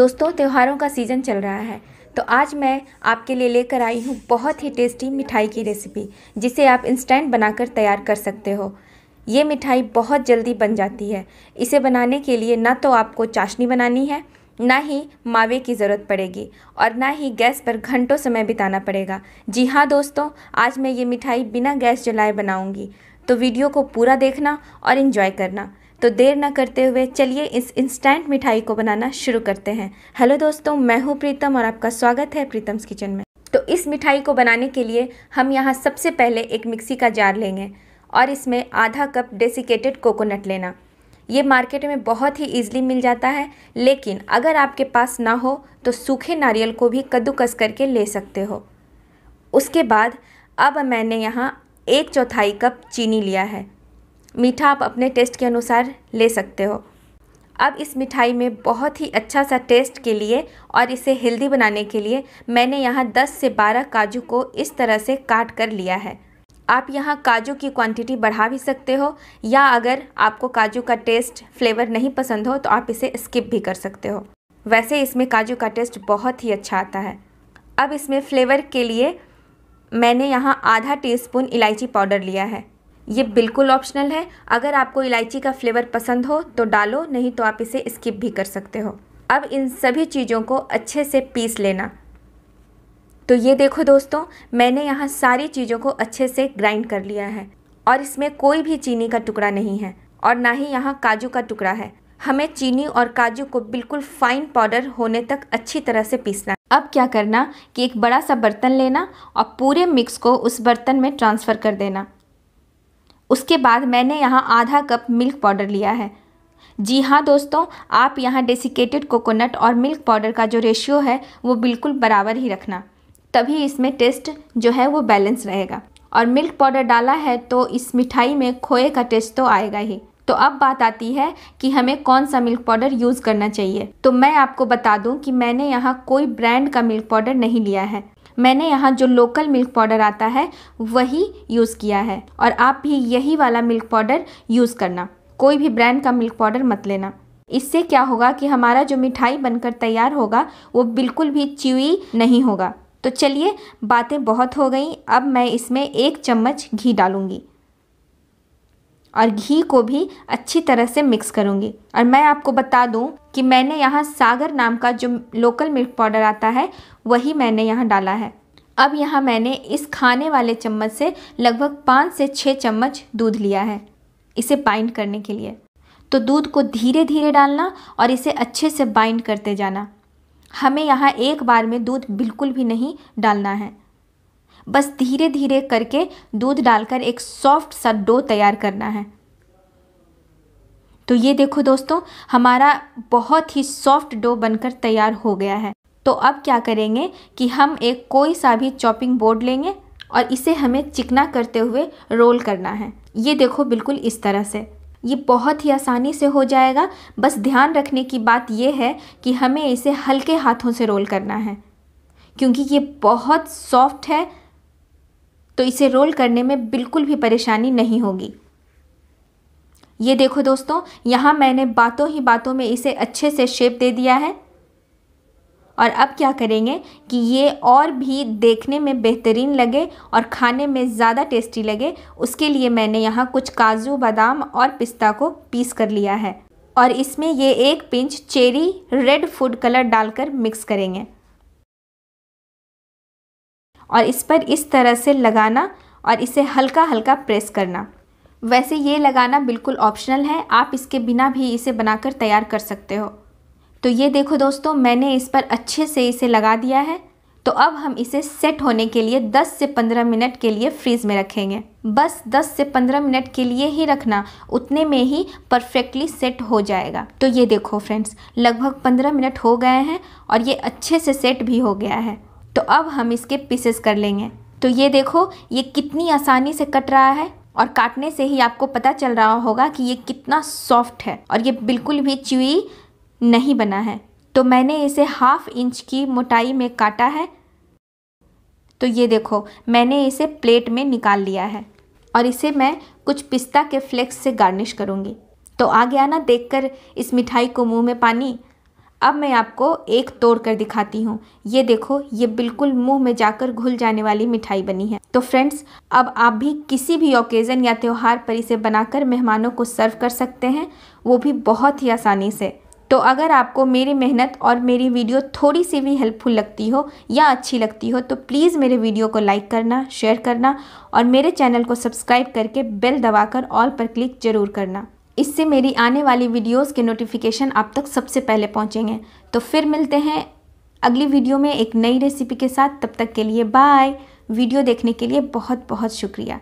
दोस्तों त्योहारों का सीज़न चल रहा है तो आज मैं आपके लिए लेकर आई हूँ बहुत ही टेस्टी मिठाई की रेसिपी जिसे आप इंस्टेंट बनाकर तैयार कर सकते हो ये मिठाई बहुत जल्दी बन जाती है इसे बनाने के लिए ना तो आपको चाशनी बनानी है ना ही मावे की ज़रूरत पड़ेगी और ना ही गैस पर घंटों समय बिताना पड़ेगा जी हाँ दोस्तों आज मैं ये मिठाई बिना गैस जलाए बनाऊँगी तो वीडियो को पूरा देखना और इन्जॉय करना तो देर ना करते हुए चलिए इस इंस्टेंट मिठाई को बनाना शुरू करते हैं हेलो दोस्तों मैं हूँ प्रीतम और आपका स्वागत है प्रीतम्स किचन में तो इस मिठाई को बनाने के लिए हम यहाँ सबसे पहले एक मिक्सी का जार लेंगे और इसमें आधा कप डेसिकेटेड कोकोनट लेना ये मार्केट में बहुत ही ईजिली मिल जाता है लेकिन अगर आपके पास ना हो तो सूखे नारियल को भी कद्दूकस करके ले सकते हो उसके बाद अब मैंने यहाँ एक चौथाई कप चीनी लिया है मीठा आप अपने टेस्ट के अनुसार ले सकते हो अब इस मिठाई में बहुत ही अच्छा सा टेस्ट के लिए और इसे हेल्दी बनाने के लिए मैंने यहाँ 10 से 12 काजू को इस तरह से काट कर लिया है आप यहाँ काजू की क्वांटिटी बढ़ा भी सकते हो या अगर आपको काजू का टेस्ट फ्लेवर नहीं पसंद हो तो आप इसे स्किप भी कर सकते हो वैसे इसमें काजू का टेस्ट बहुत ही अच्छा आता है अब इसमें फ्लेवर के लिए मैंने यहाँ आधा टीस्पून इलायची पाउडर लिया है ये बिल्कुल ऑप्शनल है अगर आपको इलायची का फ्लेवर पसंद हो तो डालो नहीं तो आप इसे स्किप भी कर सकते हो अब इन सभी चीज़ों को अच्छे से पीस लेना तो ये देखो दोस्तों मैंने यहाँ सारी चीज़ों को अच्छे से ग्राइंड कर लिया है और इसमें कोई भी चीनी का टुकड़ा नहीं है और ना ही यहाँ काजू का टुकड़ा है हमें चीनी और काजू को बिल्कुल फाइन पाउडर होने तक अच्छी तरह से पीसना है अब क्या करना कि एक बड़ा सा बर्तन लेना और पूरे मिक्स को उस बर्तन में ट्रांसफ़र कर देना उसके बाद मैंने यहाँ आधा कप मिल्क पाउडर लिया है जी हाँ दोस्तों आप यहाँ डेसिकेटेड कोकोनट और मिल्क पाउडर का जो रेशियो है वो बिल्कुल बराबर ही रखना तभी इसमें टेस्ट जो है वो बैलेंस रहेगा और मिल्क पाउडर डाला है तो इस मिठाई में खोए का टेस्ट तो आएगा ही तो अब बात आती है कि हमें कौन सा मिल्क पाउडर यूज़ करना चाहिए तो मैं आपको बता दूं कि मैंने यहाँ कोई ब्रांड का मिल्क पाउडर नहीं लिया है मैंने यहाँ जो लोकल मिल्क पाउडर आता है वही यूज़ किया है और आप भी यही वाला मिल्क पाउडर यूज़ करना कोई भी ब्रांड का मिल्क पाउडर मत लेना इससे क्या होगा कि हमारा जो मिठाई बनकर तैयार होगा वो बिल्कुल भी च्यूई नहीं होगा तो चलिए बातें बहुत हो गई अब मैं इसमें एक चम्मच घी डालूँगी और घी को भी अच्छी तरह से मिक्स करूँगी और मैं आपको बता दूँ कि मैंने यहाँ सागर नाम का जो लोकल मिल्क पाउडर आता है वही मैंने यहाँ डाला है अब यहाँ मैंने इस खाने वाले चम्मच से लगभग पाँच से छः चम्मच दूध लिया है इसे बाइंड करने के लिए तो दूध को धीरे धीरे डालना और इसे अच्छे से बाइंड करते जाना हमें यहाँ एक बार में दूध बिल्कुल भी नहीं डालना है बस धीरे धीरे करके दूध डालकर एक सॉफ्ट सा डो तैयार करना है तो ये देखो दोस्तों हमारा बहुत ही सॉफ्ट डो बनकर तैयार हो गया है तो अब क्या करेंगे कि हम एक कोई सा भी चॉपिंग बोर्ड लेंगे और इसे हमें चिकना करते हुए रोल करना है ये देखो बिल्कुल इस तरह से ये बहुत ही आसानी से हो जाएगा बस ध्यान रखने की बात यह है कि हमें इसे हल्के हाथों से रोल करना है क्योंकि ये बहुत सॉफ्ट है तो इसे रोल करने में बिल्कुल भी परेशानी नहीं होगी ये देखो दोस्तों यहाँ मैंने बातों ही बातों में इसे अच्छे से शेप दे दिया है और अब क्या करेंगे कि ये और भी देखने में बेहतरीन लगे और खाने में ज़्यादा टेस्टी लगे उसके लिए मैंने यहाँ कुछ काजू बादाम और पिस्ता को पीस कर लिया है और इसमें ये एक pinch cherry red food colour डालकर मिक्स करेंगे और इस पर इस तरह से लगाना और इसे हल्का हल्का प्रेस करना वैसे ये लगाना बिल्कुल ऑप्शनल है आप इसके बिना भी इसे बनाकर तैयार कर सकते हो तो ये देखो दोस्तों मैंने इस पर अच्छे से इसे लगा दिया है तो अब हम इसे सेट होने के लिए 10 से 15 मिनट के लिए फ्रीज़ में रखेंगे बस 10 से 15 मिनट के लिए ही रखना उतने में ही परफेक्टली सेट हो जाएगा तो ये देखो फ्रेंड्स लगभग 15 मिनट हो गए हैं और ये अच्छे से सेट भी हो गया है तो अब हम इसके पीसेस कर लेंगे तो ये देखो ये कितनी आसानी से कट रहा है और काटने से ही आपको पता चल रहा होगा कि ये कितना सॉफ्ट है और ये बिल्कुल भी च्यूई नहीं बना है तो मैंने इसे हाफ इंच की मोटाई में काटा है तो ये देखो मैंने इसे प्लेट में निकाल लिया है और इसे मैं कुछ पिस्ता के फ्लेक्स से गार्निश करूँगी तो आ गया ना देखकर इस मिठाई को मुंह में पानी अब मैं आपको एक तोड़ कर दिखाती हूँ ये देखो ये बिल्कुल मुंह में जाकर घुल जाने वाली मिठाई बनी है तो फ्रेंड्स अब आप भी किसी भी ओकेज़न या त्यौहार पर इसे बनाकर मेहमानों को सर्व कर सकते हैं वो भी बहुत ही आसानी से तो अगर आपको मेरी मेहनत और मेरी वीडियो थोड़ी सी भी हेल्पफुल लगती हो या अच्छी लगती हो तो प्लीज़ मेरे वीडियो को लाइक करना शेयर करना और मेरे चैनल को सब्सक्राइब करके बेल दबाकर ऑल पर क्लिक ज़रूर करना इससे मेरी आने वाली वीडियोस के नोटिफिकेशन आप तक सबसे पहले पहुंचेंगे तो फिर मिलते हैं अगली वीडियो में एक नई रेसिपी के साथ तब तक के लिए बाय वीडियो देखने के लिए बहुत बहुत शुक्रिया